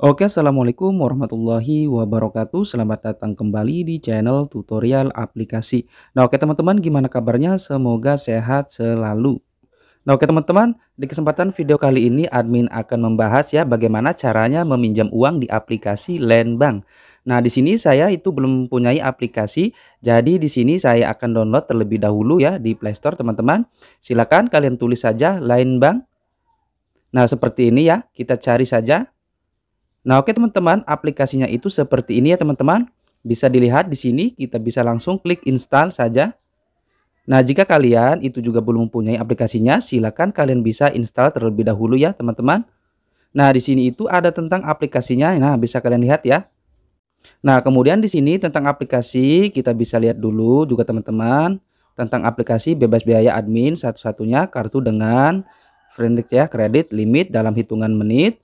Oke assalamualaikum warahmatullahi wabarakatuh Selamat datang kembali di channel tutorial aplikasi Nah oke teman-teman gimana kabarnya semoga sehat selalu Nah oke teman-teman di kesempatan video kali ini admin akan membahas ya bagaimana caranya meminjam uang di aplikasi Lenbank Nah di sini saya itu belum mempunyai aplikasi Jadi di sini saya akan download terlebih dahulu ya di playstore teman-teman Silahkan kalian tulis saja Lenbank Nah seperti ini ya kita cari saja Nah oke teman-teman, aplikasinya itu seperti ini ya teman-teman. Bisa dilihat di sini, kita bisa langsung klik install saja. Nah jika kalian itu juga belum mempunyai aplikasinya, silakan kalian bisa install terlebih dahulu ya teman-teman. Nah di sini itu ada tentang aplikasinya, nah bisa kalian lihat ya. Nah kemudian di sini tentang aplikasi, kita bisa lihat dulu juga teman-teman. Tentang aplikasi bebas biaya admin satu-satunya kartu dengan friendly ya kredit limit dalam hitungan menit.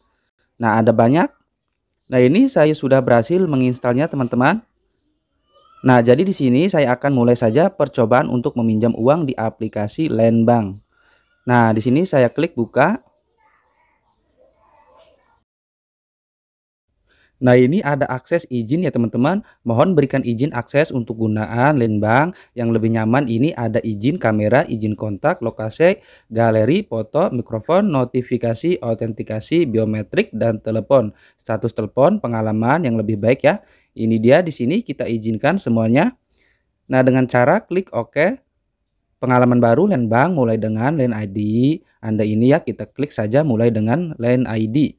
Nah ada banyak Nah, ini saya sudah berhasil menginstalnya, teman-teman. Nah, jadi di sini saya akan mulai saja percobaan untuk meminjam uang di aplikasi Lenbank. Nah, di sini saya klik buka. Nah ini ada akses izin ya teman-teman Mohon berikan izin akses untuk gunaan Lenbang Yang lebih nyaman ini ada izin kamera, izin kontak, lokasi, galeri, foto, mikrofon, notifikasi, autentikasi, biometrik, dan telepon Status telepon, pengalaman yang lebih baik ya Ini dia di sini kita izinkan semuanya Nah dengan cara klik OK Pengalaman baru Lenbang mulai dengan Len ID Anda ini ya kita klik saja mulai dengan Len ID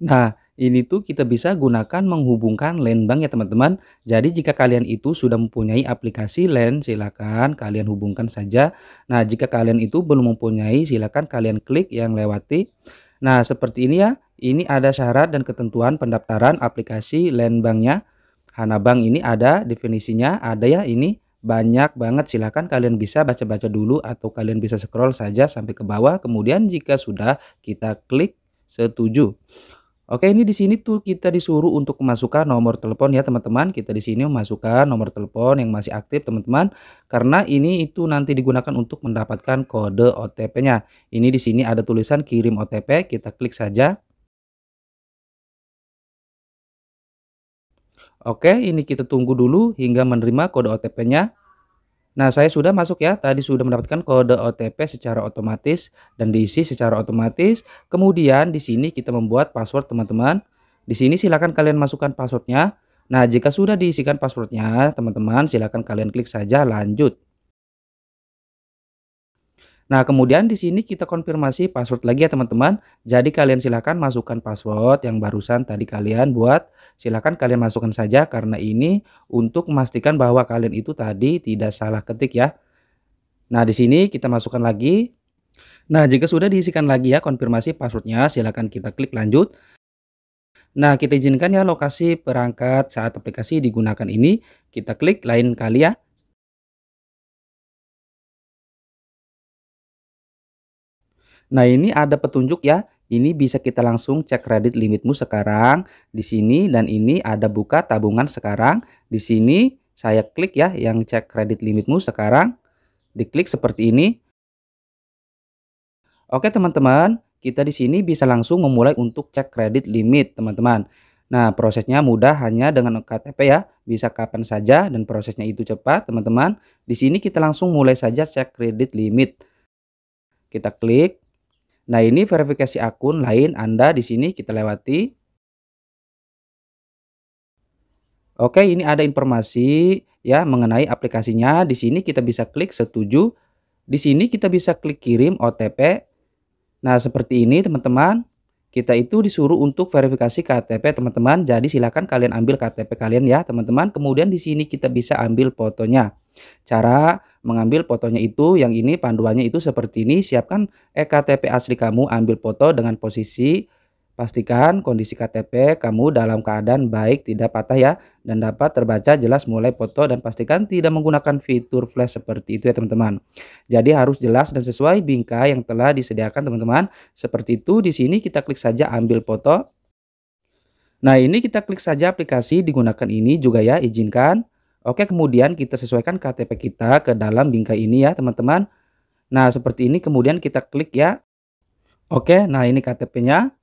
Nah, ini tuh kita bisa gunakan menghubungkan LAN bank ya teman-teman. Jadi jika kalian itu sudah mempunyai aplikasi LAN silakan kalian hubungkan saja. Nah jika kalian itu belum mempunyai silakan kalian klik yang lewati. Nah seperti ini ya. Ini ada syarat dan ketentuan pendaftaran aplikasi LAN banknya. Hana Bank ini ada definisinya ada ya ini banyak banget silahkan kalian bisa baca-baca dulu atau kalian bisa scroll saja sampai ke bawah kemudian jika sudah kita klik setuju Oke, ini di sini tuh kita disuruh untuk memasukkan nomor telepon ya teman-teman. Kita di sini memasukkan nomor telepon yang masih aktif teman-teman karena ini itu nanti digunakan untuk mendapatkan kode OTP-nya. Ini di sini ada tulisan kirim OTP, kita klik saja. Oke, ini kita tunggu dulu hingga menerima kode OTP-nya. Nah, saya sudah masuk ya. Tadi sudah mendapatkan kode OTP secara otomatis dan diisi secara otomatis. Kemudian di sini kita membuat password teman-teman. Di sini silakan kalian masukkan passwordnya. Nah, jika sudah diisikan passwordnya, teman-teman silakan kalian klik saja lanjut. Nah, kemudian di sini kita konfirmasi password lagi ya teman-teman. Jadi kalian silahkan masukkan password yang barusan tadi kalian buat. Silahkan kalian masukkan saja karena ini untuk memastikan bahwa kalian itu tadi tidak salah ketik ya. Nah, di sini kita masukkan lagi. Nah, jika sudah diisikan lagi ya konfirmasi passwordnya, silahkan kita klik lanjut. Nah, kita izinkan ya lokasi perangkat saat aplikasi digunakan ini. Kita klik lain kali ya. Nah, ini ada petunjuk ya. Ini bisa kita langsung cek kredit limitmu sekarang di sini dan ini ada buka tabungan sekarang. Di sini saya klik ya yang cek kredit limitmu sekarang. Diklik seperti ini. Oke, teman-teman, kita di sini bisa langsung memulai untuk cek kredit limit, teman-teman. Nah, prosesnya mudah hanya dengan KTP ya, bisa kapan saja dan prosesnya itu cepat, teman-teman. Di sini kita langsung mulai saja cek kredit limit. Kita klik. Nah, ini verifikasi akun lain Anda di sini kita lewati. Oke, ini ada informasi ya mengenai aplikasinya. Di sini kita bisa klik setuju. Di sini kita bisa klik kirim OTP. Nah, seperti ini teman-teman kita itu disuruh untuk verifikasi KTP teman-teman. Jadi silahkan kalian ambil KTP kalian ya teman-teman. Kemudian di sini kita bisa ambil fotonya. Cara mengambil fotonya itu yang ini panduannya itu seperti ini. Siapkan ektp eh, asli kamu, ambil foto dengan posisi Pastikan kondisi KTP kamu dalam keadaan baik tidak patah ya dan dapat terbaca jelas mulai foto dan pastikan tidak menggunakan fitur flash seperti itu ya teman-teman. Jadi harus jelas dan sesuai bingkai yang telah disediakan teman-teman. Seperti itu di sini kita klik saja ambil foto. Nah ini kita klik saja aplikasi digunakan ini juga ya izinkan. Oke kemudian kita sesuaikan KTP kita ke dalam bingkai ini ya teman-teman. Nah seperti ini kemudian kita klik ya. Oke nah ini KTP-nya.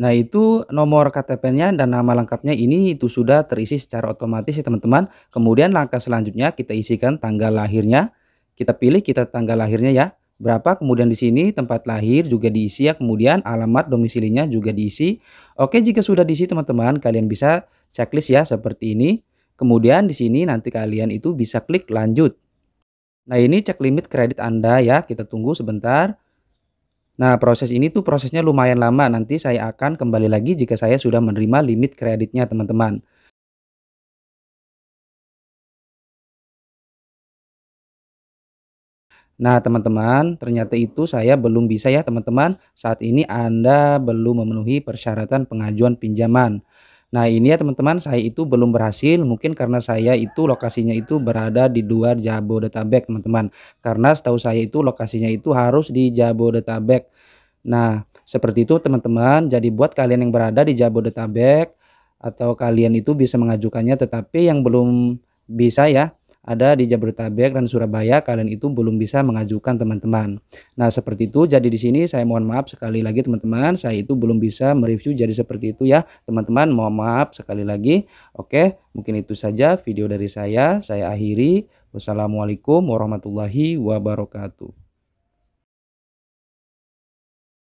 Nah, itu nomor KTP-nya dan nama lengkapnya ini itu sudah terisi secara otomatis ya teman-teman. Kemudian langkah selanjutnya kita isikan tanggal lahirnya. Kita pilih kita tanggal lahirnya ya. Berapa kemudian di sini tempat lahir juga diisi ya. Kemudian alamat domisilinya juga diisi. Oke, jika sudah diisi teman-teman, kalian bisa checklist ya seperti ini. Kemudian di sini nanti kalian itu bisa klik lanjut. Nah, ini cek limit kredit Anda ya. Kita tunggu sebentar. Nah, proses ini tuh prosesnya lumayan lama. Nanti saya akan kembali lagi jika saya sudah menerima limit kreditnya, teman-teman. Nah, teman-teman, ternyata itu saya belum bisa ya, teman-teman. Saat ini Anda belum memenuhi persyaratan pengajuan pinjaman. Nah ini ya teman-teman saya itu belum berhasil mungkin karena saya itu lokasinya itu berada di luar Jabodetabek teman-teman. Karena setahu saya itu lokasinya itu harus di Jabodetabek. Nah seperti itu teman-teman jadi buat kalian yang berada di Jabodetabek atau kalian itu bisa mengajukannya tetapi yang belum bisa ya ada di Jabodetabek dan Surabaya kalian itu belum bisa mengajukan teman-teman. Nah, seperti itu. Jadi di sini saya mohon maaf sekali lagi teman-teman, saya itu belum bisa mereview jadi seperti itu ya. Teman-teman, mohon maaf sekali lagi. Oke, mungkin itu saja video dari saya. Saya akhiri. Wassalamualaikum warahmatullahi wabarakatuh.